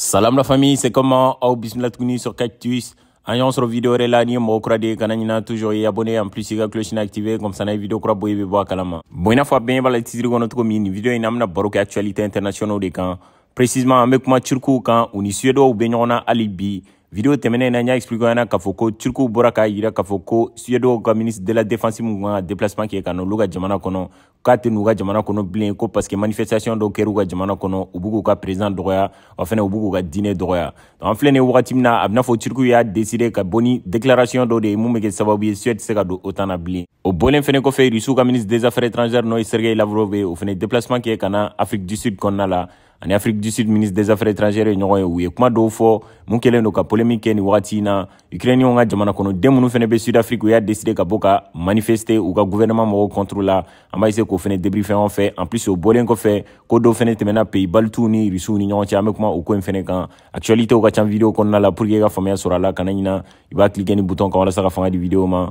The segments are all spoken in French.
Salam la famille, c'est comment Au bismillah touni sur Cactus. Ayons sur vidéo la ni mo kura de toujours y abonné en plus il ka cloche na activé comme ça na vidéo kura boye be bɔ a kalama bon i n'a fɔ a bɛɛ b'a la vidéo ina na an actualité internationaux de kan précisément avec moi kuma quand kan u suédois ou ɲɔgɔn na bi vidéo temene na n y'a explique ɲɛna k'a fɔ ko yira k'a ministre de la défense min déplacement qui est n'olu jamana konon k'a tɛ jamana kono blinko parce que manifestation do kɛr'u jamana kono u ka président dɔgɔya wa fɛnɛ u dîner k'u ka diinɛ dɔgɔya an y'a décidé ka boni déclaration do de ye mun bɛ kɛ sababu ye suwɛde tɛ se ka du otan ka ministre des affaires étrangères n'o sergei lavrov ye déplacement qui kana afrique du sud konala ani afrique du sud ministre des affaires étrangères ye ɲɔgɔn ye u ye kuma dɔw fɔ mun kɛlen do ka polémique kɛ ni wagati na ukrainiyɛnw ka jamana kɔnɔden minnu fɛnɛ be sud afrique u y'a deside ka bɔ ka manifeste u ka guvɛrɛnɛman mɔgɔw contre la an b'a k'o fɛnɛ debri fɛn o fɛ en plus o bɔlen kɔfɛ ko dɔw fɛnɛ tɛmɛna pays balituw ni rusiw ni ɲɔgɔn cɛ an be kuma o ko in fɛnɛ kan actualitéw ka can video kɔnɔna la pour ke i ka faamuya sɔrɔ a la kana ɲina i b'a klike ni butɔn kan walasa ka fanga di video ma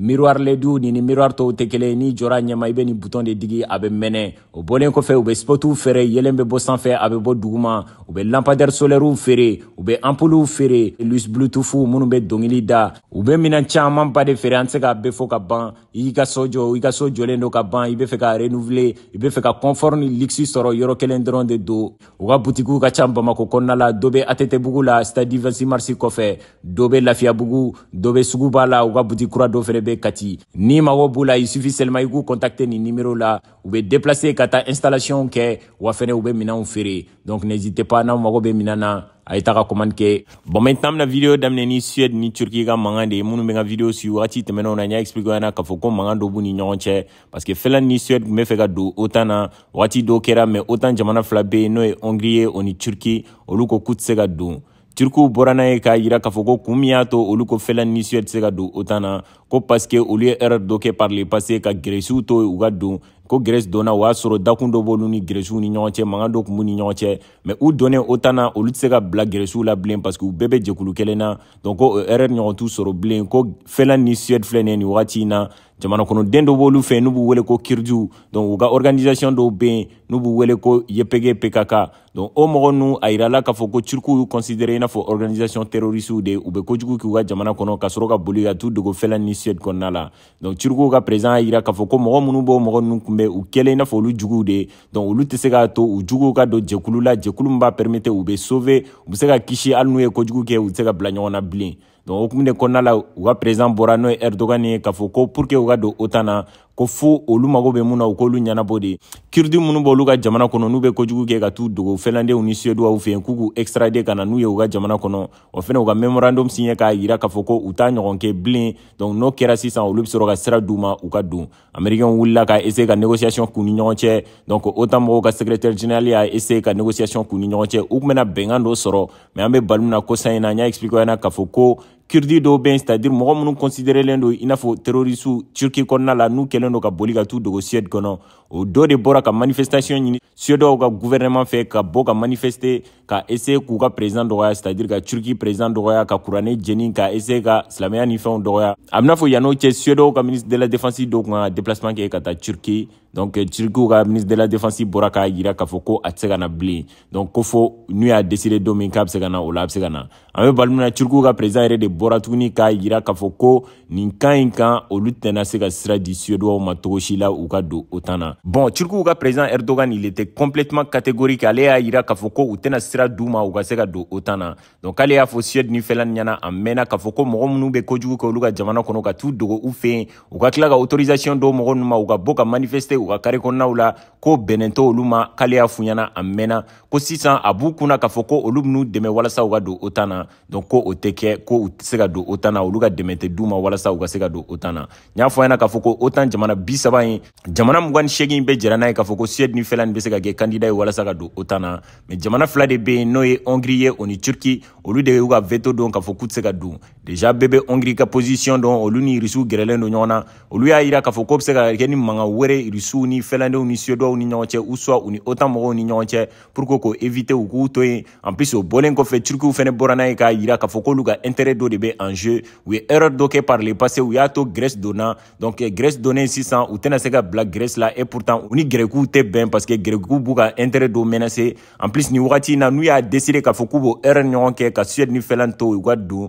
miroir ledu ni ni miroir tɔw tɛ kelen n'i jɔra ɲɛma i bɛ nin buton de digi a bɛ mɛnɛ o bɔlen kɔfɛ u bɛ spotuw feere yelen bɛ bɔ sanfɛ a bɛ bɔ duguma u bɛ lampadɛri solɛriw feere u bɛ ampuluw feere lus blutufu minnu bɛ dongili da u bɛ minan caaman ba de feere an tɛ se k'a bɛɛ fɔ ka ban i ka so jɔ i ka so jɔlen do ka ban i be fɛ ka renuvele i be fɛ ka kɔnfɔr ni liksi sɔrɔ yɔrɔ kelen dɔrɔn de don u ka butikiw ka ca bamako kɔnɔna la dɔ be atɛtɛbugu la stadi 26 marisi kɔfɛ dɔ be lafiyabugu dɔ be sugu b'a la u ka buti kura dɔ fɛnɛ ni mago b'u la il suffit seulement contacter ni numéro la ou de déplacer ka installation kɛ wa fɛnɛ donc n'hésitez pas n'aw mago be a bon maintenant la video daminɛ ni suède ni turki ka mangandé de minnu video su na y'a k'a fɔ ni parce que ni suède tun do fɛ ka don otan otan jamana fila n'o e hongrie o ni turki ko turukiw bɔra n'a ye k'a yira k'a fɔ ko kun min y'a to olu ko fɛlɛ ni suwɛdi se ka don otan na ko paske olu ye ɛrɛri dɔ kɛ par le pase ka gɛrɛsiw to u ka don ko grèce donna o y'a sɔrɔ dakun dɔ b'olu ni grɛsiw ni ɲɔgɔn cɛ mankan dɔ kun ni ɲɔgɔn cɛ mɛ u donnen o tan olu tɛ se ka bila grɛsiw la bilen parce u bɛɛ bɛ jɛkulu kelen na donc ko o euh, ɛrɛri ɲɔgɔn t'u sɔrɔ bilen ko fɛlan ni suɛde filɛ nin ye wagati na jamana kɔnɔden dɔ b'olu fɛ n'u b'u wele ko kiriju donc u ka organisation dɔw bɛ n'u b'u wele ko ypg pkk donc o mɔgɔ nu a yirala k'a fɔ ko turukiw y'u considéré i n'a fɔ organisation terrorisiw de u bɛ kojugu k'u ka jamana kɔnɔ ka sɔrɔ ka boli ka t'u dogo fɛlan ni suɛde kɔnɔna la donc turukiw ka président y'a yira k'a fɔ ko mɔgɔ minnu b'o mɔgɔ ninnu kun mɛ u kɛlen i n'a fɔ olu juguw de ye donc olu tɛ se k'a to u juguw ka don jɛkulu la jɛkulu min b'a permete u bɛ sauve u bɛ se ka kisi hali n'u ye kojugu kɛ u tɛ se ka bila ɲɔgɔn na bilen donc hokumu de kɔnɔna la u ka président bɔra n'o ye Erdogan ye k'a fɔ ko pour que u ka don OTAN na ko fo olu mago bɛ mun na u k'olu ɲɛnabɔ de kiridi minnu b'olu ka jamana kɔnɔ n'u bɛ kojugu kɛ ka t'u dogo fɛnlandenw ni suweduwaw fɛ yen k'u k'u extrader ka na n'u ye u ka jamana kɔnɔ o fɛnɛ u ka memorandum siɲɛ k'a yira k'a fɔ ko u t'a ɲɔgɔn kɛ bilen donc n'o kɛra sisan olu be sɔrɔ ka sira d'u ma u ka don amɛrikɛnw wulila ka essaye ka négociation k'u ni ɲɔgɔn cɛ donc otan mɔgɔw ka secrétaire général y'a essaye ka négociation k'u ni ɲɔgɔn cɛ u kun bena bɛngan dɔ sɔrɔ mais an be bali min na kosan ɲi na n y'a expliquew ɲɛna k'a fɔ ko kurdi do c'est-à-dire mo nous considérelen considérer nous n'a terroriste turki kɔnɔna la n'u ka boli tout t'u kono o de boraka manifestation sur Nous ka gouvernement fait ka boka manifester ka k'u ka président c'est-à-dire ka turki président qui ka kurane ka ka ni a ministre de la défense ka déplacement ka turki donc euh, ministre de la défense Boraka, k'a donc ko fo décider an be bali mina turuku ka perezan yɛrɛ de bɔra tuguni k'a yira k'a fɔ ko nin kan ɲi kan olu tɛna se ka sira di suyeduwaw ma togo si la u ka don o tan na bɔn turukuw ka perezan erdogan il était complètement catégorique ale y'a yira k'a fɔ ko u tɛna sira d'u ma u ka se ka don o tan na donc k'ale y'a fɔ suyɛd ni fɛlan ɲɛna a mɛnna k'a fɔ ko mɔgɔ minnu be kojugu kɛ olu ka jamana kɔnɔ ka t'u dogo u fɛ yen u ka tila ka autorisation dɔw mɔgɔ nunu ma u ka bɔ ka manifeste u ka kari kɔnɔnaw la ko bɛnnen tɛ olu ma k'ale y'a fuɲana a mɛnna ko sisan a b'u kunna k'a fɔ ko olu min'u dɛmɛ walasa u ka don o tan na na donc ko o tɛ kɛ ko u tɛ se ka don otan na olu ka dɛmɛ tɛ d'u ma walasa u ka se ka don otan na n y'a fɔ ɲɛna k'a fɔ ko otan jamana bi saba in jamana mugan ni seegin bɛɛ jɛra n'a ye k'a fɔ ko suède ni finlande bɛ se ka kɛ kandida ye walasa ka don otan na mɛ jamana fila de bɛ yen n'o ye hongrie ye o ni turki olu de y'u ka veto don k'a fɔ k'u tɛ se ka don déjà bɛɛ bɛ hongrie ka position dɔn olu ni rusiw gɛrɛlen don ɲɔgɔn na olu y'a yira k'a fɔ k'o bɛ se ka kɛ ni manga wɛrɛ rusiw ni finlandew ni suédois ni ɲɔgɔn cɛ usuwa u ni otan mɔgɔw ni ɲɔgɔn cɛ pour que k'o éviter u k'u to yen en plus o bɔlen kɔfɛ turkiw fana bɔra n'a ye ye k'a yira k'a fɔ intérêt de en jeu u ye erreur dɔ par le passé ou y'a to Grèce donna donc euh, Grèce donnen 600. Ou tɛna se ka Black Grèce la et pourtant u ni Grekuw tɛ bɛn parce que Grekuw b'u ka intérêt dɔ menacer en plus ni wagati na nou y'a décidé k'a fɔ k'u b'o erreur ɲɔgɔn ka Suède ni felanto ou u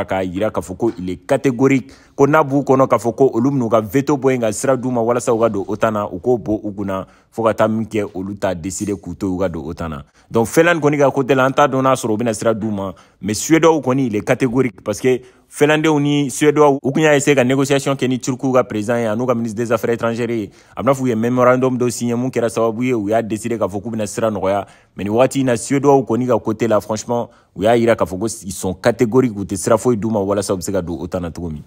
bɔra k'a yira k'a fɔ ko il est catégorique ko n'a b'u kɔnɔ k'a fɔ ko olu min'u ka veto bɔ yen ka sira d'u ma walasa u ka don otan na u k'o bɔ u kunna fɔɔ ka taa min kɛ olu t'a deside k'u to y'u ka don otan na donc finlande kɔni ka kotɛ la an t'a dɔn n'a sɔrɔ u bena sira d'u ma mais suwedɔw kɔni il est catégorique parce que Finlandais ni Suédois u kun y'a essayer ka négociation kɛ ni Turkiw ka président ye an'u ka ministre des affaires étrangères ye a bɛna f'u ye memorandum dɔ signé mun kɛra sababu ye u y'a décider k'a fɔ k'u bɛna roya. nɔgɔya mais nin wagati in na Suédois kɔni ka côté la franchement u y'a ira k'a fɔ ils sont catégoriques u tɛ sira foyi d'u ma walasa u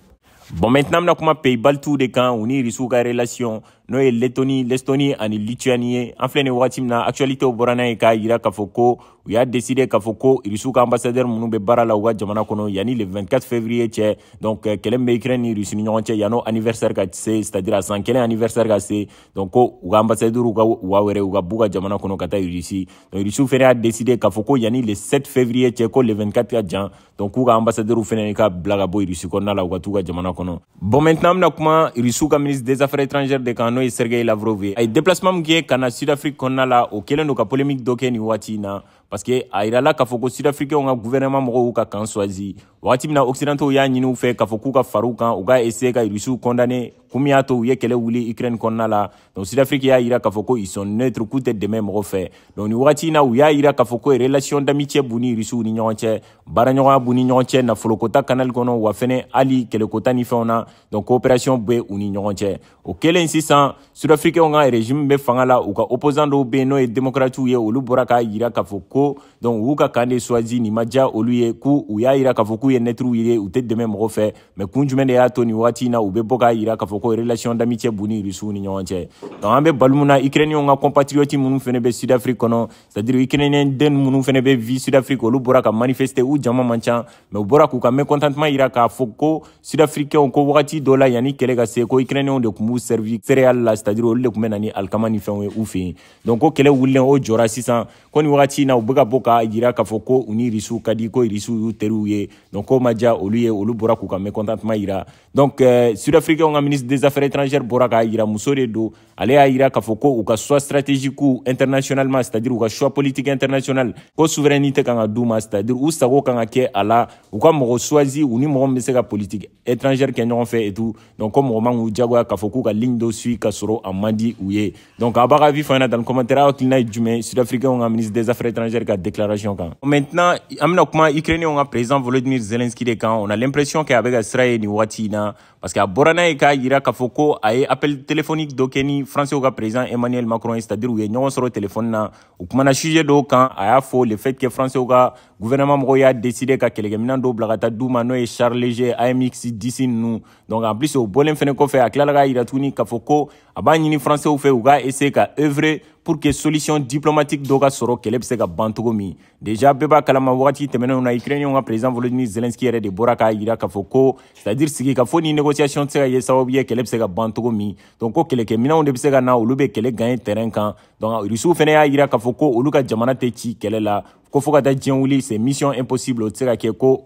bon maintenant an bɛna kuma pays baltes de kan u y Irisiw ka relation n'o ye letoni lestoni ani lituani ye an filɛ ni wagati min na actualitew bɔra ye k'a yira k'a fɔ ko u y'a deside k'a fɔ ko rusiw ka ambassadɛr minnu bɛ baara la u ka jamana kɔnɔ yani le 24 février cɛ donc euh, kɛlɛ min bɛ ukraine ni rusi ni ɲɔgɔn cɛ yan'o anniversaire ka se c'est à dire a san kelen anniversaire ka se donc ko u ka ambassadeur u ka wa wɛrɛ u ka b'u ka jamana kɔnɔ ka taa rusi donc rusiw fɛnɛ y'a deside k'a fɔ ko yani le 7 février cɛ ko le 24 ka jan donc k'u ka ambassadɛrw fɛnɛ ka bila ka bɔ rusi kɔnɔna la u ka t'u ka jamana kɔnɔ bon maintenant an bena kuma rusiw ka ministre des affaires étrangères de kan n'o ye sergei lavrov ye a ye déplacement min kɛ ka na sud afrique kɔnɔna la o kɛlen do ka polémique dɔ kɛ nin waati in na parce que ah, a yirala k'a ko sudafrikɛnw ka guvɛrɛnɛma mɔgɔw ka kan swazi wagati min na y'a ɲini fɛ k'a k'u ka fariw kan u ka essaye ka rusiw kɔndane kun y'a to u ye kɛlɛ wuli ukraine kɔnɔna la donc sudafriki y'a yira k'a ko ils sont k'u tɛ dɛmɛ mɔgɔ fɛ donc ni wagati na u y'a yira k'a ko relation d'amitié b'u ni rusiw ni ɲɔgɔn cɛ baaraɲɔgɔnya b'u ni ɲɔgɔn cɛ nafolokota kanali kɔnɔ wa fɛnɛ hali kɛlɛkota ni fɛnw na donc coopération be u ni ɲɔgɔn cɛ o kelen sisan sudafrikɛnw ka régime be fanga la u ka opposant dɔw be n'o ye démocratiw ye olu bɔra k'a yira k'a ko ko donc u ka kan de suwazi nin ma diya olu ye k'u u y'a yira k'a fɔ k'u ye nɛtiriw ye u tɛ dɛmɛ mɔgɔ fɛ mɛ kun jumɛn de y'a to nin wagati in na u bɛ bɔ k'a yira k'a fɔ ko relation d'amitié b'u ni rusiw ni ɲɔgɔn cɛ donc an bɛ bali mun na ukrainienw ka compatriotes minnu fana bɛ sud afrique kɔnɔ c'est à dire ukrainien den minnu fana bɛ vie sud afrique olu bɔra ka manifester u jama man ca mɛ u bɔra k'u ka mécontentement yira k'a fɔ ko sud africains ko wagati dɔ la yanni kɛlɛ ka se ko ukrainienw de tun b'u servi céréale la c'est à dire olu de tun bɛ na ni alikama ni fɛnw ye u fɛ yen donc ko kɛlɛ wulilen o oh, jɔra sisan ko nin wagati in na u bɛ ka bɔ k'a yira k'a fɔ ko u ni irisiw ka di ko irisiw y'u teriw ye donc k'o ma diya olu ye olu bɔra k'u ka mécontentement yira donc euh, sud-africain ka ministre des affaires étrangères bɔra k'a yira muso de don ale y'a yira k'a fɔ ko u ka choix stratégique internationalement c'est à dire u ka choix politique international ko souveraineté kan ka d'u ma c'est à dire u sago kan ka kɛ a la u ka mɔgɔ choisi u ni mɔgɔ min bɛ se ka politique étrangère kɛ ɲɔgɔn fɛ et tout donc ko mɔgɔ man k'u diyagoya k'a fɔ k'u ka ligne dɔ suit ka sɔrɔ a man di u ye donc a b'a ka avis fɔ an ɲɛna dans le commentaire aw hakilina ye jumɛn sud-africain ka ministre des affaires étrangères étrangères ka déclaration quand. maintenant an comment kuma on a président volodymyr zelensky de quand on a l'impression kɛ a bɛ ka parce que a bɔra n'a ye k'a yira k'a fɔ ko a ye appel téléphonique dɔ kɛ ni faransiw ka président emmanuel macron ye c'est hein. à dire u ye ɲɔgɔn sɔrɔ téléphone na u kumana sujet dɔw kan a y'a fɔ le fait que François ka gouvernement mɔgɔw y'a décidé ka kɛlɛkɛminɛ dɔw bila ka taa d'u ma n'o ye char léger amx 10 ninnu donc en plus o bɔlen fɛnɛ kɔfɛ a tilala k'a yira tuguni k'a fɔ ko a b'a ɲini faransiw fɛ u ka essaye ka œuvrer pour que solution diplomatique dɔ ka sɔrɔ kɛlɛ be se ka ban cogo min déjà bɛɛ b'a kalama wagati tɛmɛnenw na ukrainiɛnw ka président volodimir zelenski yɛrɛ de bɔra k'a yira k'a fɔ ko c'est à dire sigi ka fɔ ni négo négociation tɛ se ka ye sababu ye kɛlɛ bɛ se ka ban cogo min donc ko kɛlɛkɛminɛw de bɛ se ka na olu bɛ kɛlɛ gagne terrain kan donc rusiw fana y'a yira k'a fɔ ko olu ka jamana tɛ ci kɛlɛ la ko fo ka taa diɲɛ wuli c'est mission impossible o tɛ se ka kɛ ko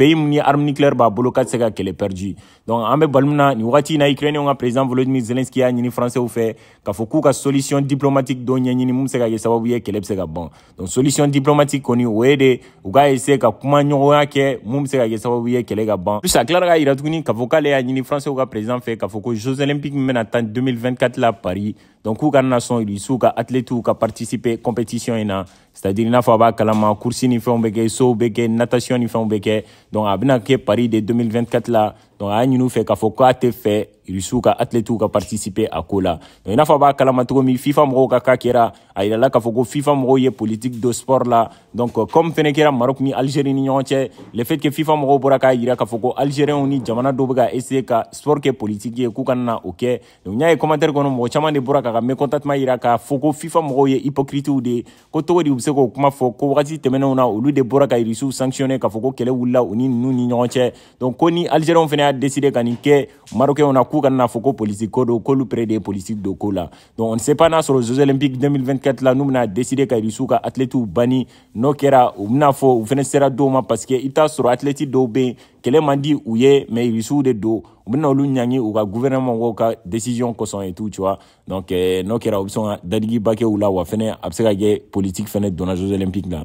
pays mun arme nucléaire b'a bolo ka tɛ se perdu donc ambe bɛ ni wati na nin on a président volodymyr zelensky a ni français fait. k'a fɔ k'u ka solution diplomatique dɔ ni mun bɛ se ka kɛ sababu ye kɛlɛ donc solution diplomatique kɔni o ye de u essayer ka kuma nyo kɛ mun bɛ se ka kɛ sababu ye kɛlɛ ka plus a tilara ka yira tuguni k'a fɔ k'ale y'a ɲini français ka président fait k'a fɔ ko jeux olympiques min bɛna 2024 là paris donc k'u ka il y rusiw ka athlètes ka participer compétition ina c'est-à-dire il n'a a pas de kurusi ni fɛnw natation ni donc à paris de 2024 là, donc a y'a ɲini u fɛ k'a fɔ k'a tɛ fɛ rusiw ka athlètes ka participer a ko la donc i n'a fɔ b'a kalama cogo min fifa mɔgɔw ka ka kɛra a yirala k'a fɔ ko fifa mɔgɔw ye politique de sport là donc euh, comme fɛnɛ kɛra marok ni algérie ni le fait que fifa mɔgɔw bɔra k'a yira k'a fɔ ko algériens ni jamana dɔw bɛ ka ka sport kɛ politique ye k'u kana na o kɛ donc n y'a ye commentaire kɔnɔ mɔgɔ caman de bɔra k'a ka mécontentement yira k'a fɔ ko fifa mɔgɔw ye ou de ko cogo di u be se k'o kuma fɔ ko wagati tɛmɛnenw na olu de bɔra ka sanctionner k'a fɔ ko kɛlɛ wulila u ni nunu ni donc ko ni algériens fɛnɛ décidé ka nin que Marocain on a kana n'a fɔ politique polisi ko près des politiques de cola donc on ne sait pas n'a les jeux olympiques 2024 là nous on a décidé ka irisiw athlète banni n'o on a bɛna fɔ u sera dɔw parce que il sur athlète sɔrɔ athlètes dɔw bɛ yen kɛlɛ man est u ye mais irisiw de don u bɛna ou ɲangi ou ka gouvernement ou ka décision kosɔn et tout tu vois donc eh, option option u bɛ ou ka dadigiba kɛ u la wa politique a bɛ se jeux Olympiques là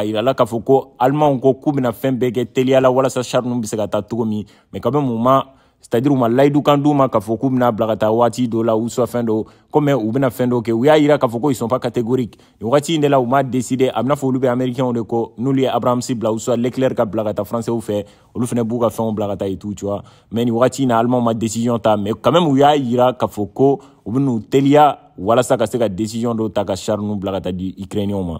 k'a yira la k'a fɔ ko alimanw ko k'u bɛna fɛn bɛɛ kɛ teliya la walasa sari ninnu bɛ se ka taa min quand même u ma c'est à dire u ma layidu kan d'u ma k'a fɔ k'u bɛna bila ka taa waati la ou soit fɛn do comme u bena fɛn do kɛ u y'a yira k'a fɔ ko ils sont pas catégoriques nin wagati in de la u m'a décidé a bɛna fɔ olu bɛ américains de ko n'olu ye abrahamsi bila ou soit l'éclair ka bila ka taa français fɛ olu fana b'u ka fɛnw bila ka taa et tout tu vois mais nin wagati na alimanw ma décision ta mais quand même u y'a yira k'a fɔ ko u bɛ n'u teliya walasa ka se ka décision de, ta ka char ninnu bila ka taa di ma